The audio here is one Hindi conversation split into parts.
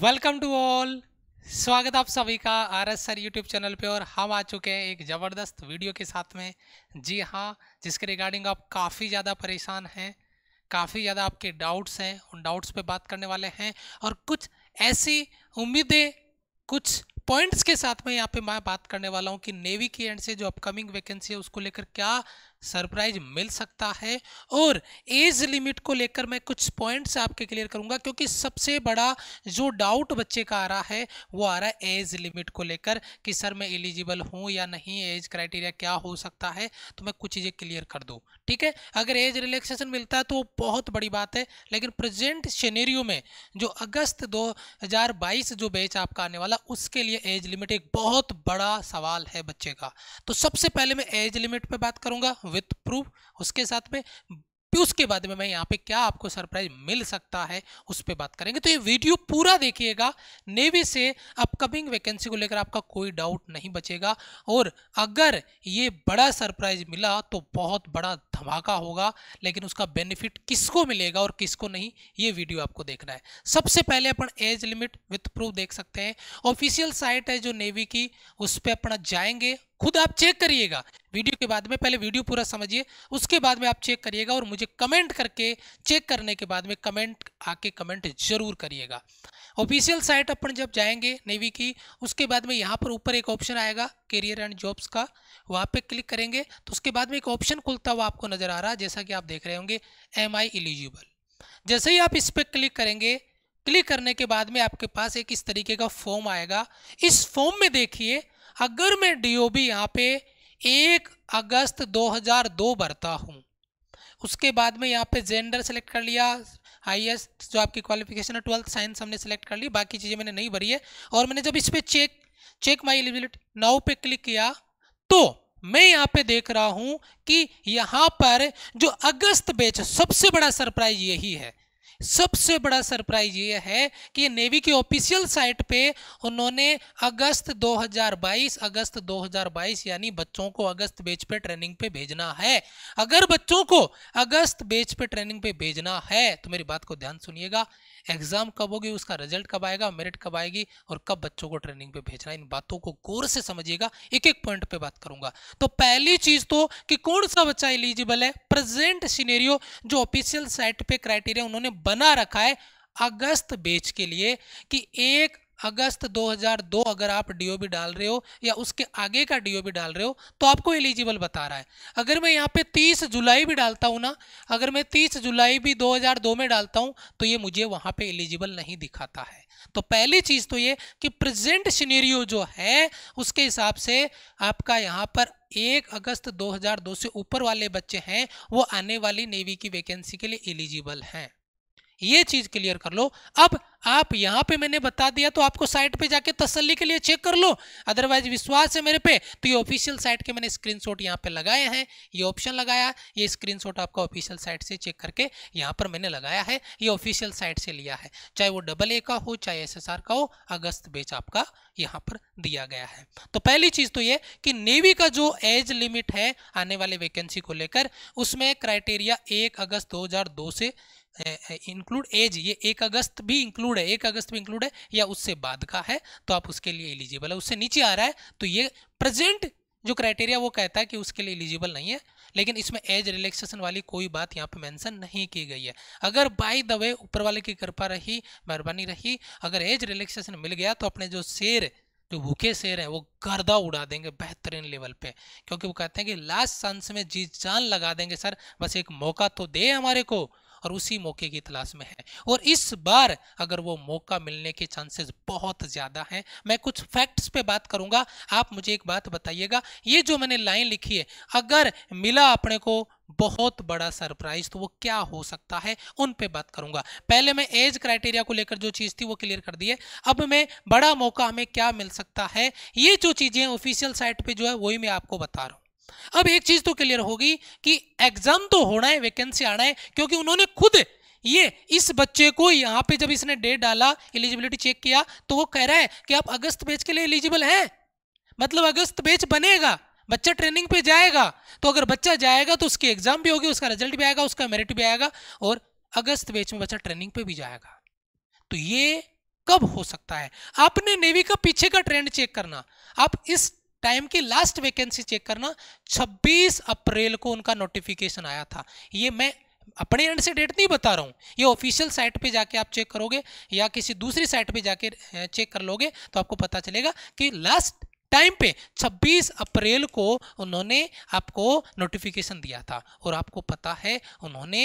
वेलकम टू ऑल स्वागत आप सभी का R S sir YouTube channel पे और हम आ चुके हैं एक ज़बरदस्त वीडियो के साथ में जी हाँ जिसके रिगार्डिंग आप काफ़ी ज़्यादा परेशान हैं काफ़ी ज़्यादा आपके डाउट्स हैं उन डाउट्स पे बात करने वाले हैं और कुछ ऐसी उम्मीदें कुछ पॉइंट्स के साथ में यहाँ पे मैं बात करने वाला हूँ कि नेवी के एंड से जो अपकमिंग वैकेंसी है उसको लेकर क्या सरप्राइज मिल सकता है और एज लिमिट को लेकर मैं कुछ पॉइंट्स आपके क्लियर करूंगा क्योंकि सबसे बड़ा जो डाउट बच्चे का आ रहा है वो आ रहा है एज लिमिट को लेकर कि सर मैं एलिजिबल हूं या नहीं एज क्राइटेरिया क्या हो सकता है तो मैं कुछ चीज़ें क्लियर कर दूँ ठीक है अगर एज रिलैक्सेशन मिलता है तो बहुत बड़ी बात है लेकिन प्रेजेंट शेनेरियो में जो अगस्त दो जो बैच आपका आने वाला उसके लिए एज लिमिट एक बहुत बड़ा सवाल है बच्चे का तो सबसे पहले मैं एज लिमिट पर बात करूँगा विथ प्रूफ उसके साथ में उसके बाद में मैं यहाँ पे क्या आपको सरप्राइज मिल सकता है उस पर बात करेंगे तो ये वीडियो पूरा देखिएगा नेवी से अपकमिंग वैकेंसी को लेकर आपका कोई डाउट नहीं बचेगा और अगर ये बड़ा सरप्राइज मिला तो बहुत बड़ा धमाका होगा लेकिन उसका बेनिफिट किसको मिलेगा और किसको नहीं ये वीडियो आपको देखना है सबसे पहले अपन एज लिमिट विथ प्रूफ देख सकते हैं ऑफिशियल साइट है जो नेवी की उस पर अपना जाएंगे खुद आप चेक करिएगा वीडियो के बाद में पहले वीडियो पूरा समझिए उसके बाद में आप चेक करिएगा और मुझे कमेंट करके चेक करने के बाद में कमेंट आके कमेंट जरूर करिएगा ऑफिशियल साइट अपन जब जाएंगे नेवी की उसके बाद में यहाँ पर ऊपर एक ऑप्शन आएगा करियर एंड जॉब्स का वहाँ पे क्लिक करेंगे तो उसके बाद में एक ऑप्शन खुलता हुआ आपको नज़र आ रहा है जैसा कि आप देख रहे होंगे एम आई एलिजिबल जैसे ही आप इस पर क्लिक करेंगे क्लिक करने के बाद में आपके पास एक इस तरीके का फॉर्म आएगा इस फॉर्म में देखिए अगर मैं डी ओ बी यहाँ पे एक अगस्त 2002 भरता हूँ उसके बाद में यहाँ पे जेंडर सेलेक्ट कर लिया हाईएस्ट जो आपकी क्वालिफिकेशन है ट्वेल्थ साइंस हमने सेलेक्ट कर ली बाकी चीज़ें मैंने नहीं भरी है और मैंने जब इस पर check check my eligibility now पे क्लिक किया तो मैं यहाँ पे देख रहा हूँ कि यहाँ पर जो अगस्त बैच सबसे बड़ा सरप्राइज यही है सबसे बड़ा सरप्राइज ये है कि नेवी की ऑफिशियल साइट पे उन्होंने अगस्त 2022 अगस्त 2022 यानी बच्चों को अगस्त बेच पे ट्रेनिंग पे भेजना है अगर बच्चों को अगस्त बेच पे ट्रेनिंग पे भेजना है तो मेरी बात को ध्यान सुनिएगा एग्जाम कब होगी उसका रिजल्ट कब आएगा मेरिट कब आएगी और कब बच्चों को ट्रेनिंग पे भेजना इन बातों को गौर से समझिएगा एक एक पॉइंट पे बात करूंगा तो पहली चीज तो कि कौन सा बच्चा एलिजिबल है प्रेजेंट सीनेरियो जो ऑफिशियल साइट पे क्राइटेरिया उन्होंने बना रखा है अगस्त बेच के लिए कि एक अगस्त 2002 अगर आप डीओबी डाल रहे हो या उसके आगे का डीओबी डाल रहे हो तो आपको एलिजिबल बता रहा है अगर मैं यहाँ पे 30 जुलाई भी डालता हूँ ना अगर मैं 30 जुलाई भी 2002 में डालता हूँ तो ये मुझे वहाँ पे एलिजिबल नहीं दिखाता है तो पहली चीज़ तो ये कि प्रेजेंट सिनेरियो जो है उसके हिसाब से आपका यहाँ पर एक अगस्त दो से ऊपर वाले बच्चे हैं वो आने वाली नेवी की वैकेंसी के लिए एलिजिबल हैं ये चीज क्लियर कर लो अब आप यहां पे मैंने बता दिया तो आपको साइट पे जाके तसल्ली के लिए चेक कर लो अदरवाइज विश्वास है मेरे पे तो ये ऑफिशियल साइट के मैंने स्क्रीनशॉट यहां पे लगाए हैं ये ऑप्शन लगाया ये स्क्रीनशॉट आपका ऑफिशियल साइट से चेक करके यहां पर मैंने लगाया है ये ऑफिशियल साइट से लिया है चाहे वो डबल ए का हो चाहे एस का हो अगस्त बेच आपका यहाँ पर दिया गया है तो पहली चीज तो ये कि नेवी का जो एज लिमिट है आने वाले वैकेंसी को लेकर उसमें क्राइटेरिया एक अगस्त दो से इंक्लूड एज ये एक अगस्त भी इंक्लूड है एक अगस्त भी इंक्लूड है या उससे बाद का है तो आप उसके लिए एलिजिबल है उससे नीचे आ रहा है तो ये प्रेजेंट जो क्राइटेरिया वो कहता है कि उसके लिए एलिजिबल नहीं है लेकिन इसमें एज रिलैक्सेशन वाली कोई बात यहाँ पे मेंशन नहीं की गई है अगर बाय द वे ऊपर वाले की कृपा रही मेहरबानी रही अगर एज रिलैक्सेशन मिल गया तो अपने जो शेर जो भूखे शेर हैं वो गर्दा उड़ा देंगे बेहतरीन लेवल पे क्योंकि वो कहते हैं कि लास्ट सांस में जी जान लगा देंगे सर बस एक मौका तो दे हमारे को और उसी मौके की तलाश में है और इस बार अगर वो मौका मिलने के चांसेस बहुत ज़्यादा हैं मैं कुछ फैक्ट्स पे बात करूँगा आप मुझे एक बात बताइएगा ये जो मैंने लाइन लिखी है अगर मिला अपने को बहुत बड़ा सरप्राइज तो वो क्या हो सकता है उन पे बात करूंगा पहले मैं एज क्राइटेरिया को लेकर जो चीज़ थी वो क्लियर कर दी है अब मैं बड़ा मौका हमें क्या मिल सकता है ये जो चीज़ें ऑफिशियल साइट पे जो है वही मैं आपको बता रहा हूँ अब एक चीज तो क्लियर होगी कि एग्जाम तो होना है वैकेंसी आना है क्योंकि उन्होंने खुद ये इस बच्चे को यहां पे जब इसने डेट डाला एलिजिबिलिटी चेक किया तो वो कह रहा है कि आप अगस्त बेच के लिए एलिजिबल हैं मतलब अगस्त बेच बनेगा बच्चा ट्रेनिंग पे जाएगा तो अगर बच्चा जाएगा तो उसकी एग्जाम भी होगी उसका रिजल्ट भी आएगा उसका मेरिट भी आएगा और अगस्त बेच में बच्चा ट्रेनिंग पे भी जाएगा तो ये कब हो सकता है आपने नेवी का पीछे का ट्रेंड चेक करना आप इस टाइम की लास्ट वैकेंसी चेक करना 26 अप्रैल को उनका नोटिफिकेशन आया था ये मैं अपने एंड से डेट नहीं बता रहा हूँ ये ऑफिशियल साइट पे जाके आप चेक करोगे या किसी दूसरी साइट पे जाके चेक कर लोगे तो आपको पता चलेगा कि लास्ट टाइम पे 26 अप्रैल को उन्होंने आपको नोटिफिकेशन दिया था और आपको पता है उन्होंने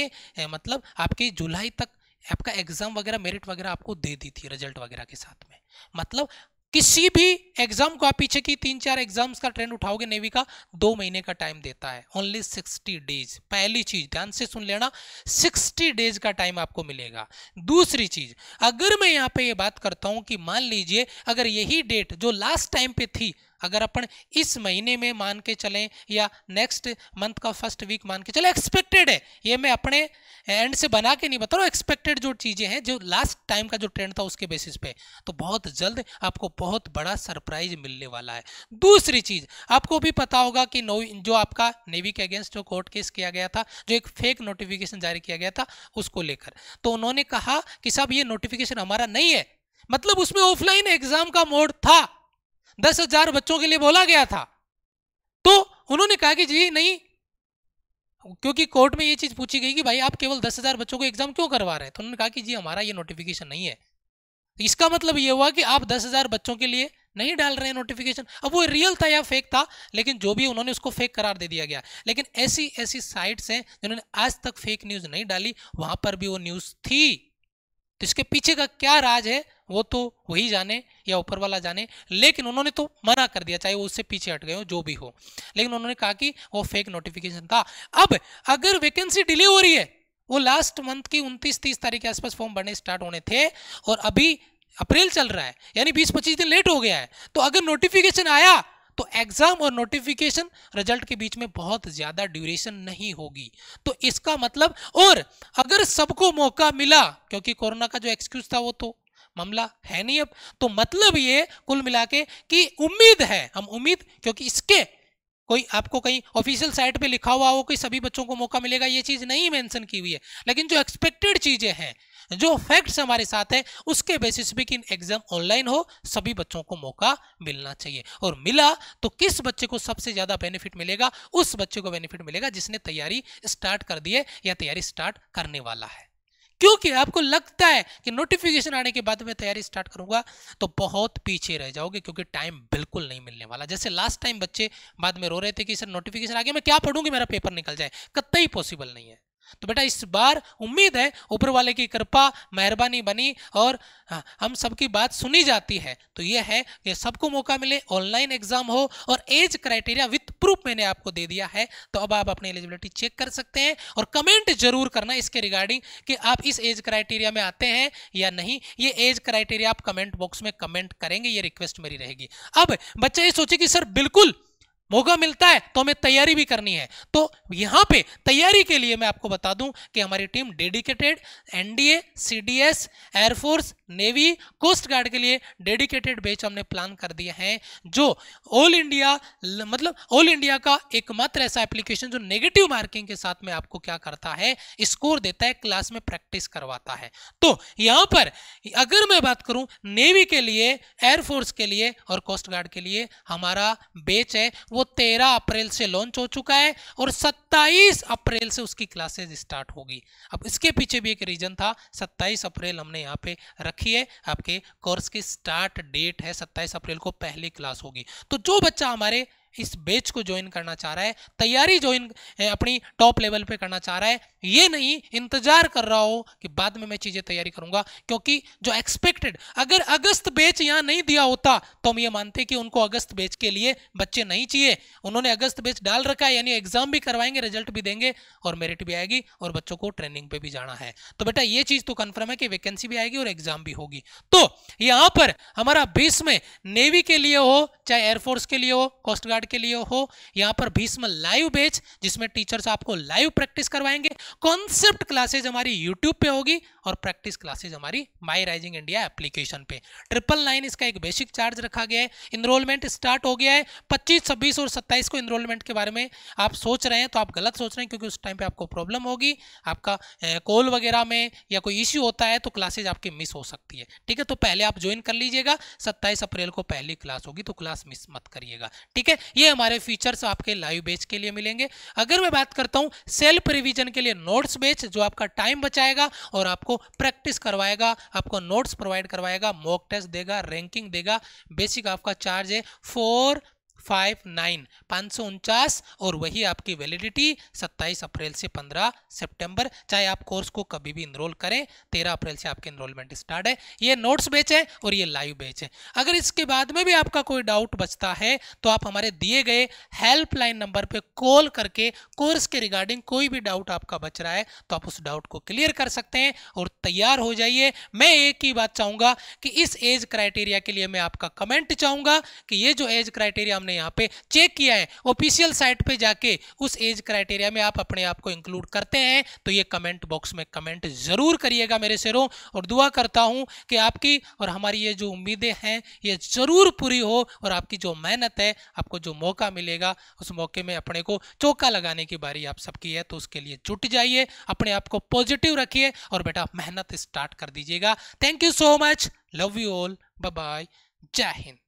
मतलब आपके जुलाई तक आपका एग्ज़ाम वगैरह मेरिट वगैरह आपको दे दी थी रिजल्ट वगैरह के साथ में मतलब किसी भी एग्जाम को आप पीछे की तीन चार एग्जाम्स का ट्रेंड उठाओगे नेवी का दो महीने का टाइम देता है ओनली सिक्सटी डेज पहली चीज ध्यान से सुन लेना सिक्सटी डेज का टाइम आपको मिलेगा दूसरी चीज अगर मैं यहाँ पे ये बात करता हूं कि मान लीजिए अगर यही डेट जो लास्ट टाइम पे थी अगर अपन इस महीने में मान के चलें या नेक्स्ट मंथ का फर्स्ट वीक मान के चले एक्सपेक्टेड है ये मैं अपने एंड से बना के नहीं बता रहा हूँ एक्सपेक्टेड जो चीज़ें हैं जो लास्ट टाइम का जो ट्रेंड था उसके बेसिस पे तो बहुत जल्द आपको बहुत बड़ा सरप्राइज मिलने वाला है दूसरी चीज़ आपको भी पता होगा कि जो आपका नेवी के अगेंस्ट जो कोर्ट केस किया गया था जो एक फेक नोटिफिकेशन जारी किया गया था उसको लेकर तो उन्होंने कहा कि साहब ये नोटिफिकेशन हमारा नहीं है मतलब उसमें ऑफलाइन एग्जाम का मोड था दस हजार बच्चों के लिए बोला गया था तो उन्होंने कहा कि जी नहीं क्योंकि कोर्ट में ये चीज पूछी गई कि भाई आप केवल दस हजार बच्चों को एग्जाम क्यों करवा रहे हैं तो उन्होंने कहा कि जी हमारा ये नोटिफिकेशन नहीं है तो इसका मतलब ये हुआ कि आप दस हजार बच्चों के लिए नहीं डाल रहे हैं नोटिफिकेशन अब वो रियल था या फेक था लेकिन जो भी उन्होंने उसको फेक करार दे दिया गया लेकिन ऐसी ऐसी साइट्स हैं जिन्होंने आज तक फेक न्यूज नहीं डाली वहां पर भी वो न्यूज थी तो इसके पीछे का क्या राज है वो तो वही जाने या ऊपर वाला जाने लेकिन उन्होंने तो मना कर दिया चाहे वो उससे पीछे हट गए हो जो भी हो लेकिन उन्होंने कहा कि वो फेक नोटिफिकेशन था अब अगर वैकेंसी डिले हो रही है वो लास्ट मंथ की उनतीस तीस तारीख के आसपास फॉर्म भरने स्टार्ट होने थे और अभी अप्रैल चल रहा है यानी बीस पच्चीस दिन लेट हो गया है तो अगर नोटिफिकेशन आया तो एग्जाम और नोटिफिकेशन रिजल्ट के बीच में बहुत ज्यादा ड्यूरेशन नहीं होगी तो इसका मतलब और अगर सबको मौका मिला क्योंकि कोरोना का जो एक्सक्यूज था वो तो मामला है नहीं अब तो मतलब ये कुल मिला के कि उम्मीद है हम उम्मीद क्योंकि इसके कोई आपको कहीं ऑफिशियल साइट पे लिखा हुआ हो कि सभी बच्चों को मौका मिलेगा ये चीज़ नहीं मेंशन की हुई है लेकिन जो एक्सपेक्टेड चीज़ें हैं जो फैक्ट्स हमारे साथ हैं उसके बेसिस पे कि एग्जाम ऑनलाइन हो सभी बच्चों को मौका मिलना चाहिए और मिला तो किस बच्चे को सबसे ज़्यादा बेनिफिट मिलेगा उस बच्चे को बेनिफिट मिलेगा जिसने तैयारी स्टार्ट कर दी है या तैयारी स्टार्ट करने वाला है क्योंकि आपको लगता है कि नोटिफिकेशन आने के बाद मैं तैयारी स्टार्ट करूंगा तो बहुत पीछे रह जाओगे क्योंकि टाइम बिल्कुल नहीं मिलने वाला जैसे लास्ट टाइम बच्चे बाद में रो रहे थे कि सर नोटिफिकेशन आ गया मैं क्या पढ़ूंगी मेरा पेपर निकल जाए कतई पॉसिबल नहीं है तो बेटा इस बार उम्मीद है ऊपर वाले की कृपा मेहरबानी बनी और हाँ, हम सबकी बात सुनी जाती है तो यह है कि सबको मौका मिले ऑनलाइन एग्जाम हो और एज क्राइटेरिया विथ प्रूफ मैंने आपको दे दिया है तो अब आप अपनी एलिजिबिलिटी चेक कर सकते हैं और कमेंट जरूर करना इसके रिगार्डिंग कि आप इस एज क्राइटेरिया में आते हैं या नहीं ये एज क्राइटेरिया आप कमेंट बॉक्स में कमेंट करेंगे ये रिक्वेस्ट मेरी रहेगी अब बच्चे ये सोचे कि सर बिल्कुल मौका मिलता है तो हमें तैयारी भी करनी है तो यहाँ पे तैयारी के लिए मैं आपको बता दूं कि हमारी team dedicated NDA CDS air force navy coast guard के लिए डेडिकेटेड बैच हमने प्लान कर दिया है जो ऑल इंडिया मतलब ऑल इंडिया का एकमात्र ऐसा एप्लीकेशन जो नेगेटिव मार्किंग के साथ में आपको क्या करता है स्कोर देता है क्लास में प्रैक्टिस करवाता है तो यहाँ पर अगर मैं बात करूँ नेवी के लिए एयरफोर्स के लिए और कोस्ट गार्ड के लिए हमारा बेच है वो 13 अप्रैल से लॉन्च हो चुका है और 27 अप्रैल से उसकी क्लासेज स्टार्ट होगी अब इसके पीछे भी एक रीज़न था 27 अप्रैल हमने यहाँ पे रखी है आपके कोर्स की स्टार्ट डेट है 27 अप्रैल को पहली क्लास होगी तो जो बच्चा हमारे इस बैच को ज्वाइन करना चाह रहा है तैयारी ज्वाइन अपनी टॉप लेवल पे करना चाह रहा है ये नहीं इंतजार कर रहा हो कि बाद में मैं चीजें तैयारी करूंगा क्योंकि जो एक्सपेक्टेड अगर अगस्त बैच यहाँ नहीं दिया होता तो हम ये मानते कि उनको अगस्त बैच के लिए बच्चे नहीं चाहिए उन्होंने अगस्त बैच डाल रखा है यानी एग्जाम भी करवाएंगे रिजल्ट भी देंगे और मेरिट भी आएगी और बच्चों को ट्रेनिंग पे भी जाना है तो बेटा ये चीज तो कंफर्म है कि वैकेंसी भी आएगी और एग्जाम भी होगी तो यहां पर हमारा बीस में नेवी के लिए हो चाहे एयरफोर्स के लिए हो कोस्ट गार्ड के लिए हो यहाँ पर भीष्म लाइव बेच जिसमें टीचर्स आपको लाइव प्रैक्टिस करवाएंगे कॉन्सेप्ट क्लासेज हमारी यूट्यूब पे होगी और प्रैक्टिस क्लासेज हमारी माई राइजिंग इंडिया एप्लीकेशन पे ट्रिपल नाइन इसका एक बेसिक चार्ज रखा गया है इनरोलमेंट स्टार्ट हो गया है पच्चीस छब्बीस और सत्ताईस को इनरोलमेंट के बारे में आप सोच रहे हैं तो आप गलत सोच रहे हैं क्योंकि उस टाइम पर आपको प्रॉब्लम होगी आपका कॉल वगैरह में या कोई इश्यू होता है तो क्लासेज आपकी मिस हो सकती है ठीक है तो पहले आप ज्वाइन कर लीजिएगा सत्ताईस अप्रैल को पहली क्लास होगी तो क्लास क्लास मिस मत करिएगा ठीक है ये हमारे फीचर्स आपके लाइव बेच के लिए मिलेंगे अगर मैं बात करता हूँ सेल्फ रिविजन के लिए नोट्स बेच जो आपका टाइम बचाएगा और आपको प्रैक्टिस करवाएगा आपको नोट्स प्रोवाइड करवाएगा मॉक टेस्ट देगा रैंकिंग देगा बेसिक आपका चार्ज है फोर फाइव नाइन पाँच सौ उनचास और वही आपकी वैलिडिटी सत्ताईस अप्रैल से पंद्रह सितंबर चाहे आप कोर्स को कभी भी इनरोल करें तेरह अप्रैल से आपके इनरोलमेंट स्टार्ट है ये नोट्स बेच और ये लाइव बेच अगर इसके बाद में भी आपका कोई डाउट बचता है तो आप हमारे दिए गए हेल्पलाइन नंबर पर कॉल करके कोर्स के रिगार्डिंग कोई भी डाउट आपका बच रहा है तो आप उस डाउट को क्लियर कर सकते हैं और तैयार हो जाइए मैं एक ही बात चाहूँगा कि इस एज क्राइटेरिया के लिए मैं आपका कमेंट चाहूँगा कि ये जो एज क्राइटेरिया हमने यहाँ पे चेक किया है ऑफिशियल साइट पे जाके उस एज क्राइटेरिया में आप अपने आप को इंक्लूड करते हैं तो ये कमेंट बॉक्स में कमेंट ज़रूर करिएगा मेरे शेरों और दुआ करता हूँ कि आपकी और हमारी ये जो उम्मीदें हैं ये ज़रूर पूरी हो और आपकी जो मेहनत है आपको जो मौका मिलेगा उस मौके में अपने को चौका लगाने की बारी आप सबकी है तो उसके लिए जुट जाइए अपने आप को पॉजिटिव रखिए और बेटा मेहनत स्टार्ट कर दीजिएगा thank you so much love you all bye जय हिंद